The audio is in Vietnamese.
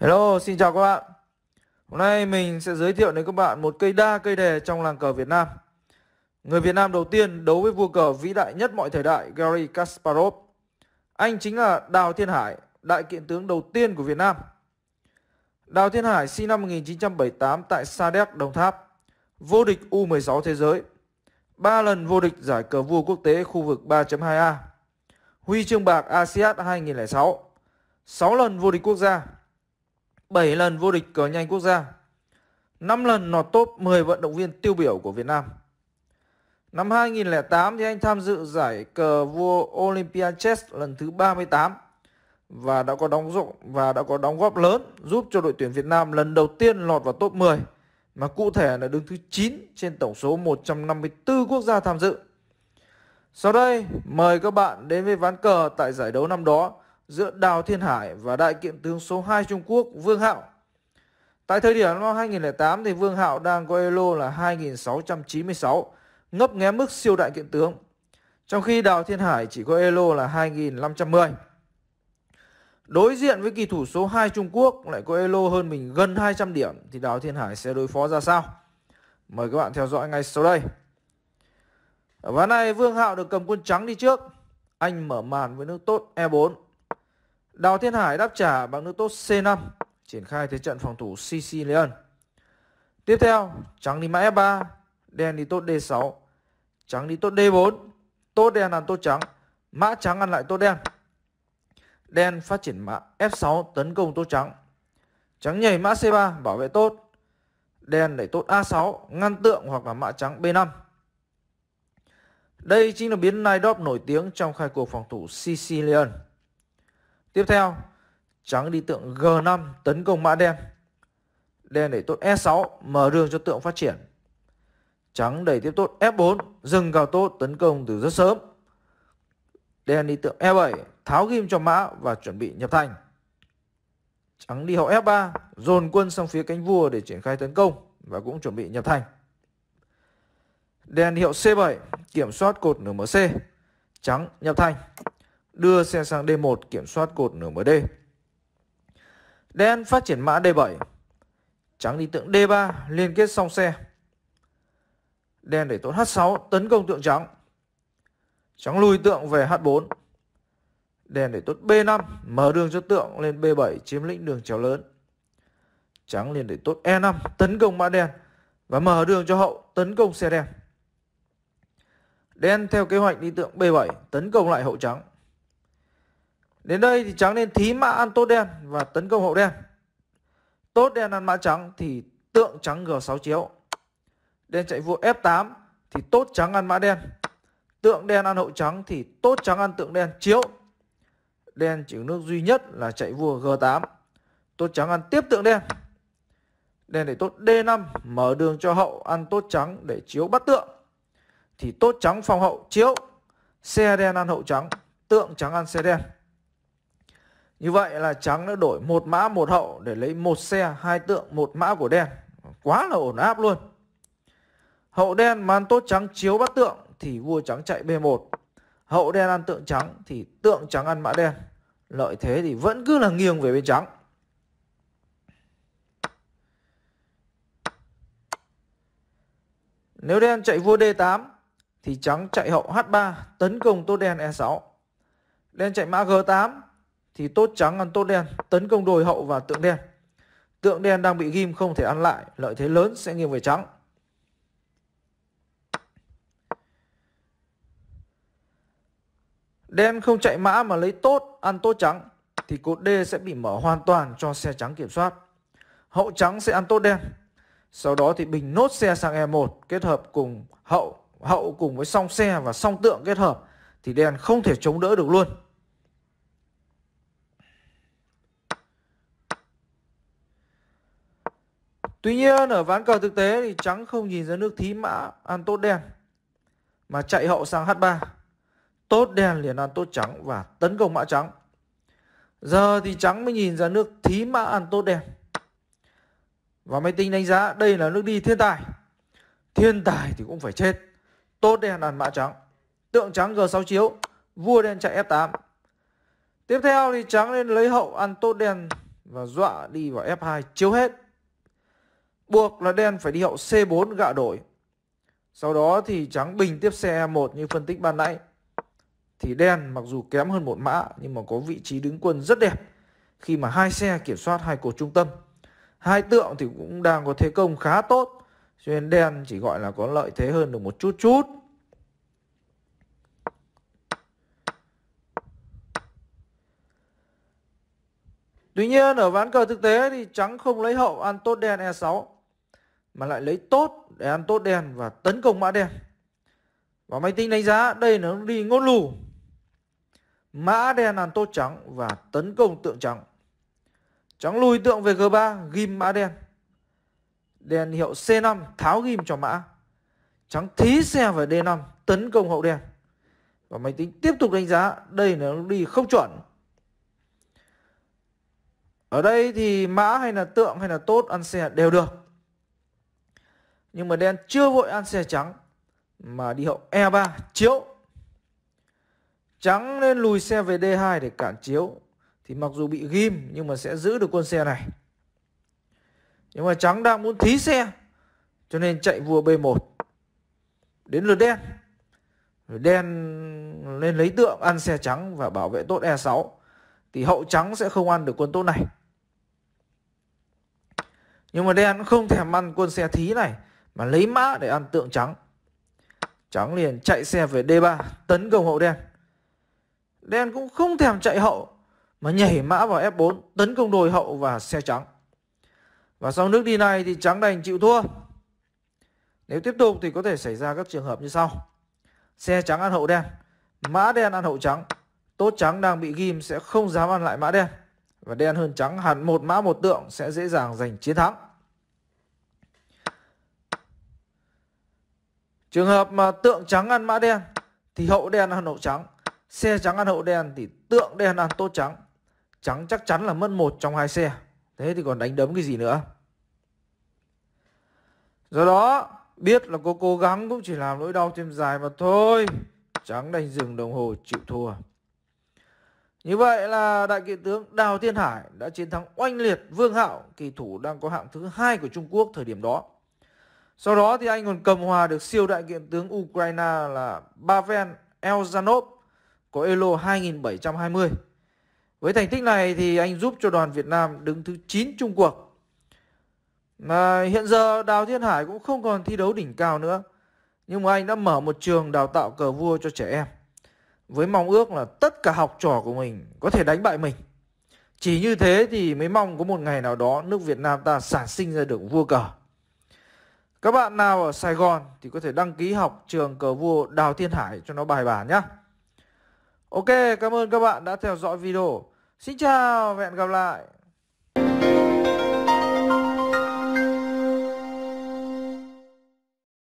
Hello, xin chào các bạn. Hôm nay mình sẽ giới thiệu đến các bạn một cây đa cây đề trong làng cờ Việt Nam. Người Việt Nam đầu tiên đấu với vua cờ vĩ đại nhất mọi thời đại Gary Kasparov. Anh chính là Đào Thiên Hải, đại kiện tướng đầu tiên của Việt Nam. Đào Thiên Hải sinh năm 1978 tại Sa Đéc, Đồng Tháp, vô địch U16 thế giới, 3 lần vô địch giải cờ vua quốc tế khu vực 3.2A, huy chương bạc ASEAN 2006, 6 lần vô địch quốc gia, 7 lần vô địch cờ nhanh quốc gia, 5 lần nọt top 10 vận động viên tiêu biểu của Việt Nam. Năm 2008 thì anh tham dự giải cờ vua Olympia Chess lần thứ 38 và đã có đóng rộ và đã có đóng góp lớn giúp cho đội tuyển Việt Nam lần đầu tiên lọt vào top 10 mà cụ thể là đứng thứ 9 trên tổng số 154 quốc gia tham dự. Sau đây, mời các bạn đến với ván cờ tại giải đấu năm đó giữa Đào Thiên Hải và đại kiện tướng số 2 Trung Quốc Vương Hạo. Tại thời điểm năm 2008 thì Vương Hạo đang có Elo là 2696, ngấp nghé mức siêu đại kiện tướng. Trong khi Đào Thiên Hải chỉ có Elo là 2510. Đối diện với kỳ thủ số 2 Trung Quốc lại có Elo hơn mình gần 200 điểm thì Đào Thiên Hải sẽ đối phó ra sao? Mời các bạn theo dõi ngay sau đây. Ở ván này Vương Hạo được cầm quân trắng đi trước. Anh mở màn với nước tốt E4 Đào Thiên Hải đáp trả bằng nước tốt C5, triển khai thế trận phòng thủ CC Leon. Tiếp theo, trắng đi mã F3, đen đi tốt D6, trắng đi tốt D4, tốt đen ăn tốt trắng, mã trắng ăn lại tốt đen. Đen phát triển mã F6 tấn công tốt trắng. Trắng nhảy mã C3 bảo vệ tốt. Đen đẩy tốt A6 ngăn tượng hoặc là mã trắng B5. Đây chính là biến Nidop nổi tiếng trong khai cuộc phòng thủ Sicilian. Tiếp theo, trắng đi tượng G5 tấn công mã đen. Đen để tốt E6 mở đường cho tượng phát triển. Trắng đẩy tiếp tốt F4 dừng cao tốt tấn công từ rất sớm. Đen đi tượng E7 tháo ghim cho mã và chuẩn bị nhập thành. Trắng đi hậu F3 dồn quân sang phía cánh vua để triển khai tấn công và cũng chuẩn bị nhập thành. Đen hiệu C7 kiểm soát cột nmc Trắng nhập thành đưa xe sang D1 kiểm soát cột nửa MD. Đen phát triển mã D7. Trắng đi tượng D3 liên kết song xe. Đen để tốt H6 tấn công tượng trắng. Trắng lùi tượng về H4. Đen để tốt B5 mở đường cho tượng lên B7 chiếm lĩnh đường chéo lớn. Trắng liền để tốt E5 tấn công mã đen và mở đường cho hậu tấn công xe đen. Đen theo kế hoạch đi tượng B7 tấn công lại hậu trắng. Đến đây thì trắng nên thí mã ăn tốt đen và tấn công hậu đen. Tốt đen ăn mã trắng thì tượng trắng G6 chiếu. Đen chạy vua F8 thì tốt trắng ăn mã đen. Tượng đen ăn hậu trắng thì tốt trắng ăn tượng đen chiếu. Đen chỉ nước duy nhất là chạy vua G8. Tốt trắng ăn tiếp tượng đen. Đen để tốt D5 mở đường cho hậu ăn tốt trắng để chiếu bắt tượng. Thì tốt trắng phòng hậu chiếu. Xe đen ăn hậu trắng, tượng trắng ăn xe đen. Như vậy là trắng đã đổi một mã một hậu để lấy một xe hai tượng một mã của đen. Quá là ổn áp luôn. Hậu đen màn tốt trắng chiếu bắt tượng thì vua trắng chạy B1. Hậu đen ăn tượng trắng thì tượng trắng ăn mã đen. Lợi thế thì vẫn cứ là nghiêng về bên trắng. Nếu đen chạy vua D8 thì trắng chạy hậu H3 tấn công tốt đen E6. Đen chạy mã G8 thì tốt trắng ăn tốt đen, tấn công đồi hậu và tượng đen. Tượng đen đang bị ghim không thể ăn lại, lợi thế lớn sẽ nghiêng về trắng. Đen không chạy mã mà lấy tốt, ăn tốt trắng thì cột D sẽ bị mở hoàn toàn cho xe trắng kiểm soát. Hậu trắng sẽ ăn tốt đen. Sau đó thì bình nốt xe sang E1 kết hợp cùng hậu, hậu cùng với song xe và song tượng kết hợp thì đen không thể chống đỡ được luôn. Tuy nhiên ở ván cờ thực tế thì trắng không nhìn ra nước thí mã ăn tốt đen mà chạy hậu sang h3. Tốt đen liền ăn tốt trắng và tấn công mã trắng. Giờ thì trắng mới nhìn ra nước thí mã ăn tốt đen. Và máy tính đánh giá đây là nước đi thiên tài. Thiên tài thì cũng phải chết. Tốt đen ăn mã trắng. Tượng trắng g6 chiếu, vua đen chạy f8. Tiếp theo thì trắng nên lấy hậu ăn tốt đen và dọa đi vào f2 chiếu hết buộc là đen phải đi hậu C4 gạ đổi. Sau đó thì trắng bình tiếp xe E1 như phân tích ban nãy. Thì đen mặc dù kém hơn một mã nhưng mà có vị trí đứng quân rất đẹp khi mà hai xe kiểm soát hai cột trung tâm. Hai tượng thì cũng đang có thế công khá tốt cho nên đen chỉ gọi là có lợi thế hơn được một chút chút. Tuy nhiên ở ván cờ thực tế thì trắng không lấy hậu ăn tốt đen E6 mà lại lấy tốt để ăn tốt đen và tấn công mã đen. Và máy tính đánh giá đây nó đi ngốt lù. Mã đen ăn tốt trắng và tấn công tượng trắng. Trắng lùi tượng về G3 ghim mã đen. Đen hiệu C5 tháo ghim cho mã. Trắng thí xe về D5 tấn công hậu đen. Và máy tính tiếp tục đánh giá đây nó đi không chuẩn. Ở đây thì mã hay là tượng hay là tốt ăn xe đều được nhưng mà đen chưa vội ăn xe trắng mà đi hậu E3 chiếu trắng nên lùi xe về D2 để cản chiếu thì mặc dù bị ghim nhưng mà sẽ giữ được quân xe này nhưng mà trắng đang muốn thí xe cho nên chạy vua B1 đến lượt đen đen lên lấy tượng ăn xe trắng và bảo vệ tốt E6 thì hậu trắng sẽ không ăn được quân tốt này nhưng mà đen không thèm ăn quân xe thí này mà lấy mã để ăn tượng trắng. Trắng liền chạy xe về D3 tấn công hậu đen. Đen cũng không thèm chạy hậu mà nhảy mã vào F4 tấn công đồi hậu và xe trắng. Và sau nước đi này thì trắng đành chịu thua. Nếu tiếp tục thì có thể xảy ra các trường hợp như sau. Xe trắng ăn hậu đen, mã đen ăn hậu trắng, tốt trắng đang bị ghim sẽ không dám ăn lại mã đen. Và đen hơn trắng hẳn một mã một tượng sẽ dễ dàng giành chiến thắng. Trường hợp mà tượng trắng ăn mã đen thì hậu đen ăn hậu trắng. Xe trắng ăn hậu đen thì tượng đen ăn tốt trắng. Trắng chắc chắn là mất một trong hai xe. Thế thì còn đánh đấm cái gì nữa. Do đó biết là cô cố gắng cũng chỉ làm nỗi đau thêm dài mà thôi. Trắng đánh dừng đồng hồ chịu thua. Như vậy là đại kiện tướng Đào Thiên Hải đã chiến thắng oanh liệt Vương Hạo, kỳ thủ đang có hạng thứ hai của Trung Quốc thời điểm đó. Sau đó thì Anh còn cầm hòa được siêu đại kiện tướng Ukraine là Pavel Elzanov có Elo 2720. Với thành tích này thì anh giúp cho đoàn Việt Nam đứng thứ 9 chung cuộc. Mà hiện giờ Đào Thiên Hải cũng không còn thi đấu đỉnh cao nữa. Nhưng mà anh đã mở một trường đào tạo cờ vua cho trẻ em. Với mong ước là tất cả học trò của mình có thể đánh bại mình. Chỉ như thế thì mới mong có một ngày nào đó nước Việt Nam ta sản sinh ra được vua cờ. Các bạn nào ở Sài Gòn thì có thể đăng ký học trường cờ vua Đào Thiên Hải cho nó bài bản nhé. Ok, cảm ơn các bạn đã theo dõi video. Xin chào và hẹn gặp lại.